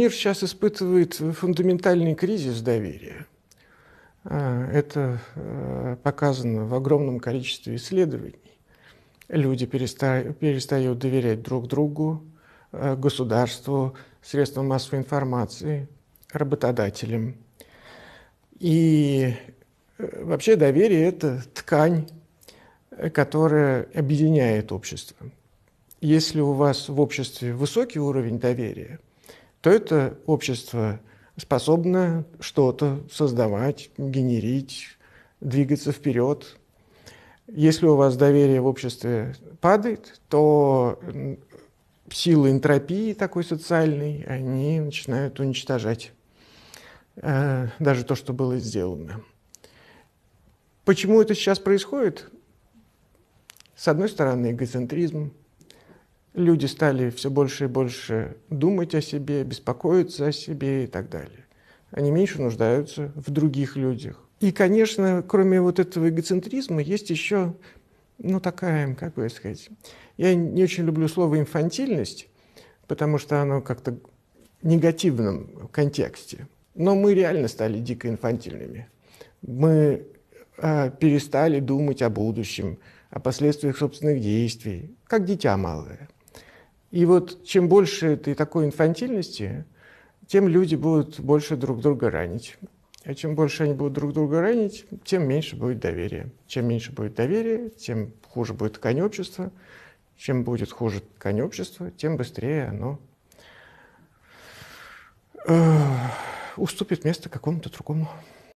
мир сейчас испытывает фундаментальный кризис доверия. А, это э, показано в огромном количестве исследований. Люди перестают доверять друг другу, э, государству, средствам массовой информации, работодателям. И э, вообще доверие – это ткань, которая объединяет общество. Если у вас в обществе высокий уровень доверия – то это общество способно что-то создавать, генерить, двигаться вперед. Если у вас доверие в обществе падает, то силы энтропии такой социальной, они начинают уничтожать э, даже то, что было сделано. Почему это сейчас происходит? С одной стороны, эгоцентризм, люди стали все больше и больше думать о себе, беспокоиться о себе и так далее. Они меньше нуждаются в других людях. И, конечно, кроме вот этого эгоцентризма, есть еще, ну, такая, как бы сказать, я не очень люблю слово «инфантильность», потому что оно как-то в негативном контексте. Но мы реально стали дико инфантильными. Мы э, перестали думать о будущем, о последствиях собственных действий, как дитя малое – и вот чем больше этой такой инфантильности, тем люди будут больше друг друга ранить. А чем больше они будут друг друга ранить, тем меньше будет доверия. Чем меньше будет доверия, тем хуже будет ткань общества. Чем будет хуже ткань общества, тем быстрее оно э, уступит место какому-то другому.